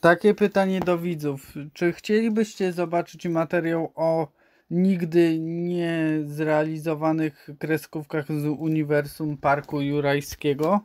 Takie pytanie do widzów. Czy chcielibyście zobaczyć materiał o nigdy nie zrealizowanych kreskówkach z uniwersum Parku Jurajskiego?